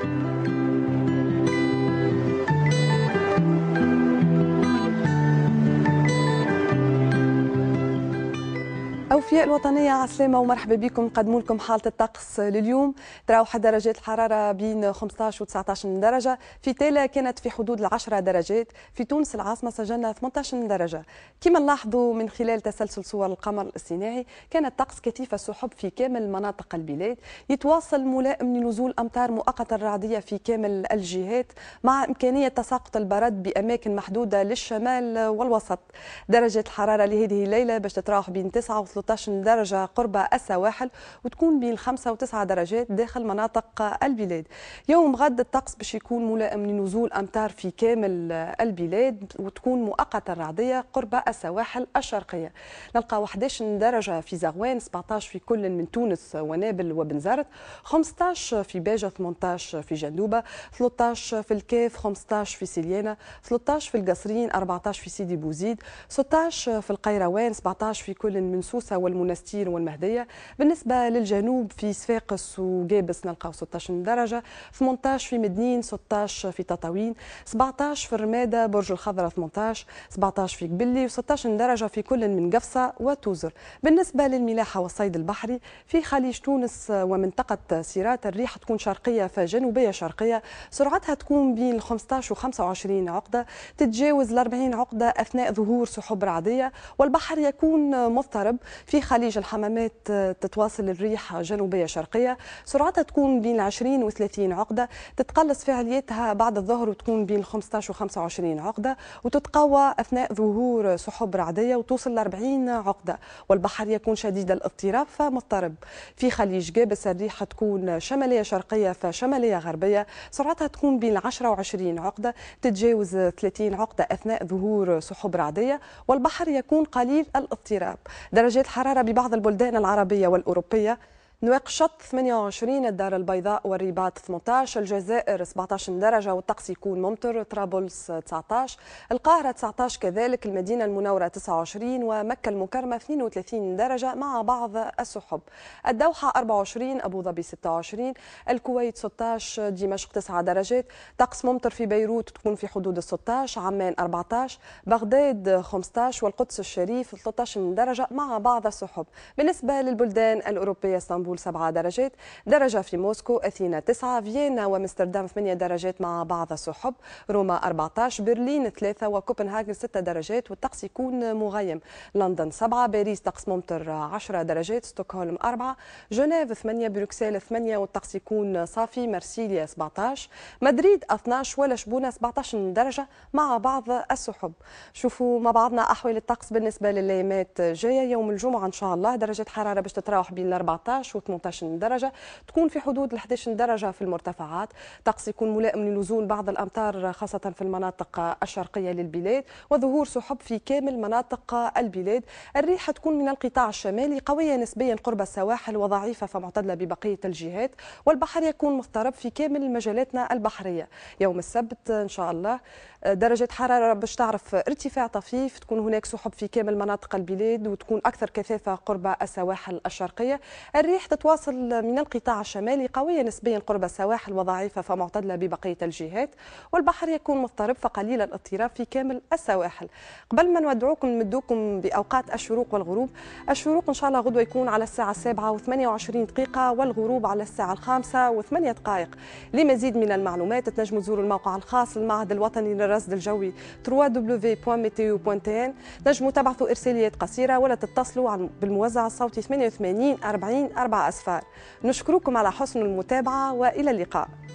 Thank you. أوفياء الوطنية عسلامة ومرحبا بكم نقدم لكم حالة الطقس لليوم تراوح درجات الحرارة بين 15 و 19 درجة في تالا كانت في حدود العشرة درجات في تونس العاصمة سجلنا 18 درجة كما نلاحظوا من خلال تسلسل صور القمر الصناعي كان الطقس كثيف السحب في كامل مناطق البلاد يتواصل ملائم لنزول أمطار مؤقتة رعدية في كامل الجهات مع إمكانية تساقط البرد بأماكن محدودة للشمال والوسط درجة الحرارة لهذه الليلة باش تتراوح بين 9 و 13 درجة قرب السواحل وتكون بين 5 و9 درجات داخل مناطق البلاد يوم غد الطقس باش يكون ملائم لنزول أمطار في كامل البلاد وتكون مؤقتا رعدية قرب السواحل الشرقية نلقى 11 درجة في زغوان 17 في كل من تونس ونابل وبنزرت 15 في باجة 18 في جندوبة 13 في الكاف 15 في سليانة 13 في القصرين 14 في سيدي بوزيد 16 في القيروان 17 في كل من سوسة بورصه والمنستير والمهديه بالنسبه للجنوب في صفاقس وجابس نلقاو 16 درجه 18 في مدنين 16 في تطاوين 17 في الرماده برج الخضره 18 17 في قبلي و16 درجه في كل من قفصه وتوزر بالنسبه للملاحه والصيد البحري في خليج تونس ومنطقه سيرات الريح تكون شرقيه فجنوبيه شرقيه سرعتها تكون بين 15 و 25 عقده تتجاوز ال 40 عقده اثناء ظهور سحب رعديه والبحر يكون مضطرب في خليج الحمامات تتواصل الريح جنوبية شرقية سرعتها تكون بين 20 و 30 عقدة تتقلص فعاليتها بعد الظهر وتكون بين 15 و 25 عقدة وتتقوى أثناء ظهور سحب رعدية وتوصل ل 40 عقدة والبحر يكون شديد الاضطراب فمضطرب في خليج جابس الريح تكون شمالية شرقية فشمالية غربية سرعتها تكون بين 10 و 20 عقدة تتجاوز 30 عقدة أثناء ظهور سحب رعدية والبحر يكون قليل الاضطراب درجات حرارة ببعض البلدان العربية والأوروبية نواقشط 28 الدار البيضاء والرباط 18 الجزائر 17 درجة والطقس يكون ممطر طرابلس 19 القاهرة 19 كذلك المدينة المنورة 29 ومكة المكرمة 32 درجة مع بعض السحب الدوحة 24 أبو ظبي 26 الكويت 16 دمشق 9 درجات طقس ممطر في بيروت تكون في حدود ال 16 عمان 14 بغداد 15 والقدس الشريف 13 درجة مع بعض السحب بالنسبة للبلدان الأوروبية اسطنبول اسطنبول 7 درجات درجة في موسكو أثينا 9 فيينا وامستردام 8 درجات مع بعض السحب روما 14 برلين 3 وكوبنهاغن 6 درجات والطقس يكون مغيم لندن 7 باريس طقس ممطر 10 درجات ستوكهولم 4 جنيف 8 بروكسل 8 والطقس يكون صافي مرسيليا 17 مدريد 12 ولشبونة 17 درجة مع بعض السحب شوفوا مع بعضنا أحوال الطقس بالنسبة للأيامات جاية يوم الجمعة إن شاء الله درجة حرارة باش تتراوح بين 14 و 18 درجه تكون في حدود ال 11 درجه في المرتفعات طقس يكون ملائم لنزول بعض الامطار خاصه في المناطق الشرقيه للبلاد وظهور سحب في كامل مناطق البلاد الريحه تكون من القطاع الشمالي قويه نسبيا قرب السواحل وضعيفه فمعتدله ببقيه الجهات والبحر يكون مضطرب في كامل مجالاتنا البحريه يوم السبت ان شاء الله درجه حراره باش تعرف ارتفاع طفيف تكون هناك سحب في كامل مناطق البلاد وتكون اكثر كثافه قرب السواحل الشرقيه الريح تتواصل من القطاع الشمالي قوية نسبيا قرب السواحل وضعيفة فمعتدلة ببقية الجهات والبحر يكون مضطرب فقليل الاضطراب في كامل السواحل قبل ما نودعوكم نمدوكم بأوقات الشروق والغروب الشروق إن شاء الله غدوة يكون على الساعة 7 و28 دقيقة والغروب على الساعة الخامسة و8 دقائق لمزيد من المعلومات تنجموا تزوروا الموقع الخاص للمعهد الوطني للرصد الجوي www.meteo.tn تنجموا تبعثوا إرساليات قصيرة ولا تتصلوا بالموزع الصوتي 88 40 40 أصفار نشكركم على حسن المتابعة وإلى اللقاء